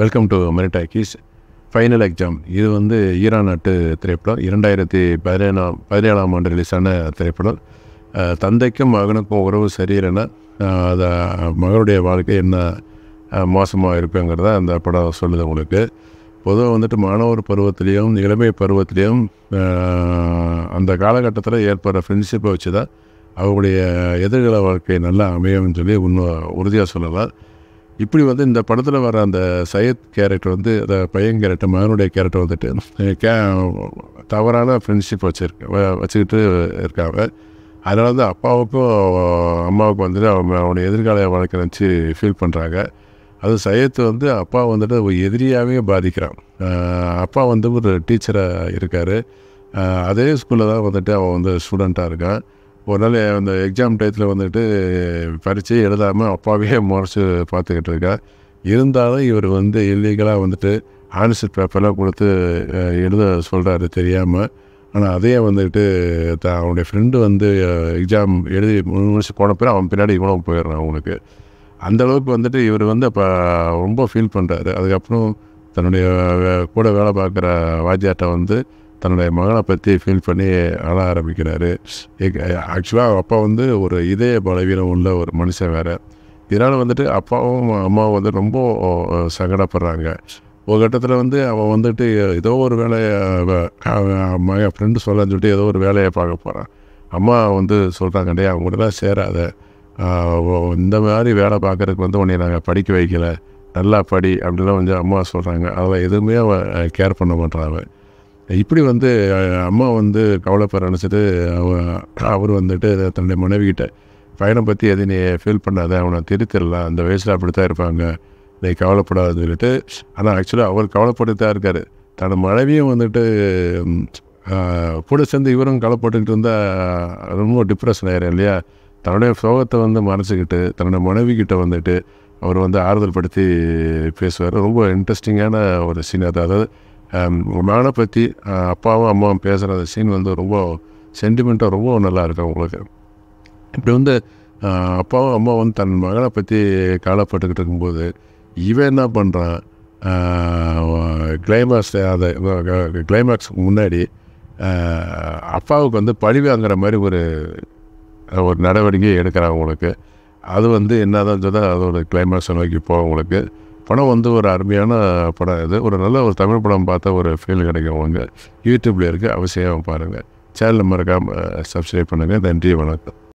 welcome to மெரிடாக்கீஸ் final exam இது வந்து ஈரான் நாட்டு திரைப்படம் இரண்டாயிரத்தி பதினேழாம் பதினேழாம் ஆண்டு ரிலீஸான திரைப்படம் தந்தைக்கும் மகனுக்கும் உறவு சரியில்லைன்னா அதை மகனுடைய வாழ்க்கை என்ன மோசமாக இருக்குங்கிறத அந்த படம் சொல்லுது உங்களுக்கு பொதுவாக வந்துட்டு மாணவர் பருவத்திலையும் இளமை பருவத்திலையும் அந்த காலகட்டத்தில் ஏற்படுற ஃப்ரெண்ட்ஷிப்பை வச்சு தான் அவங்களுடைய எதிர்கால வாழ்க்கை நல்லா அமையும்னு சொல்லி இன்னும் உறுதியாக சொல்லலாம் இப்படி வந்து இந்த படத்தில் வர அந்த சையத் கேரக்டர் வந்து அந்த பையன் கேரக்டர் மகனுடைய கேரக்டர் வந்துட்டு கே தவறான ஃப்ரெண்ட்ஷிப் வச்சுருக்க வச்சுக்கிட்டு இருக்காங்க அதனால வந்து அப்பாவுக்கும் அம்மாவுக்கும் வந்துட்டு அவங்க அவனுடைய எதிர்கால வாழ்க்கை நினச்சி ஃபீல் பண்ணுறாங்க அது சையத் வந்து அப்பா வந்துட்டு ஒரு எதிரியாகவே பாதிக்கிறான் அப்பா வந்து ஒரு டீச்சராக இருக்கார் அதே ஸ்கூலில் தான் வந்துட்டு அவன் வந்து ஸ்டூடெண்ட்டாக இருக்கான் ஒரு நாள் அந்த எக்ஸாம் டயத்தில் வந்துட்டு பறித்து எழுதாமல் அப்பாவே முறைச்சி பார்த்துக்கிட்டு இருக்கா இருந்தாலும் இவர் வந்து இல்லீகலாக வந்துட்டு ஆன்சர் பேப்பர்லாம் கொடுத்து எழுத சொல்கிறாரு தெரியாமல் ஆனால் அதே வந்துட்டு தான் அவனுடைய ஃப்ரெண்டு வந்து எக்ஸாம் எழுதி மூணு வருஷம் போன பிறகு அவன் பின்னாடி இவ்வளோ போயிடுறான் அவனுக்கு அந்தளவுக்கு வந்துட்டு இவர் வந்து அப்போ ரொம்ப ஃபீல் பண்ணுறாரு அதுக்கப்புறம் தன்னுடைய கூட வேலை பார்க்குற வாஜியாட்டை வந்து தன்னுடைய மகனை பற்றி ஃபீல் பண்ணி அழ ஆரம்பிக்கிறாரு ஆக்சுவலாக அப்பா வந்து ஒரு இதய பலவீனம் உள்ள ஒரு மனுஷன் வேறு இதனால் வந்துட்டு அப்பாவும் அம்மாவும் வந்து ரொம்ப சங்கடப்படுறாங்க ஒரு கட்டத்தில் வந்து அவன் வந்துட்டு ஏதோ ஒரு வேலையை மகன் ஃப்ரெண்டு சொல்லு சொல்லிட்டு ஏதோ ஒரு வேலையை பார்க்க போகிறான் அம்மா வந்து சொல்கிறாங்க டே அவங்க சேராத இந்த மாதிரி வேலை பார்க்குறதுக்கு வந்து உன்னை நாங்கள் படிக்க வைக்கலை நல்லா படி அப்படிலாம் வந்து அம்மா சொல்கிறாங்க அவள் எதுவுமே அவன் கேர் பண்ண மாட்டான் அவன் இப்படி வந்து அம்மா வந்து கவலைப்பட நினச்சிட்டு அவர் வந்துட்டு தன்னுடைய மனைவிக்கிட்ட பையனை பற்றி எது நீ ஃபீல் பண்ணாத அவனை திருத்திடலாம் அந்த வயசில் அப்படி தான் இருப்பாங்க நீ கவலைப்படாதுன்னு சொல்லிட்டு ஆனால் ஆக்சுவலாக அவர் கவலைப்பட்டு தான் இருக்கார் தன் மனைவியும் வந்துட்டு கூட சேர்ந்து இவரும் கவலைப்பட்டுக்கிட்டு இருந்தால் ரொம்ப டிப்ரெஷன் ஆயிரும் இல்லையா தன்னுடைய சோகத்தை வந்து மறைச்சிக்கிட்டு தன்னுடைய மனைவிக்கிட்ட வந்துட்டு அவர் வந்து ஆறுதல் படுத்தி பேசுவார் ரொம்ப இன்ட்ரெஸ்டிங்கான ஒரு சீன் அது அதாவது உங்கள் மகனை பற்றி அப்பாவும் அம்மாவும் பேசுகிற அந்த சீன் வந்து ரொம்ப சென்டிமெண்ட்டாக ரொம்ப நல்லா இருக்கும் உங்களுக்கு இப்படி வந்து அப்பாவும் அம்மாவும் வந்து தன் மகனை பற்றி காலப்பட்டுக்கிட்டு இருக்கும்போது இவன் என்ன பண்ணுறான் கிளைமேக்ஸ் அதை கிளைமேக்ஸ் முன்னாடி அப்பாவுக்கு வந்து பழி வாங்குற மாதிரி ஒரு ஒரு நடவடிக்கையை எடுக்கிறான் உங்களுக்கு அது வந்து என்ன தான் சொன்னால் அதோட கிளைமேக்ஸை நோக்கி போக உங்களுக்கு படம் வந்து ஒரு அருமையான படம் இது ஒரு நல்ல ஒரு தமிழ் படம் பார்த்தா ஒரு ஃபீல் கிடைக்கும் அவங்க யூடியூப்பில் இருக்குது அவசியம் பாருங்கள் சேனல் மறக்காமல் சப்ஸ்கிரைப் பண்ணுங்கள் நன்றி வணக்கம்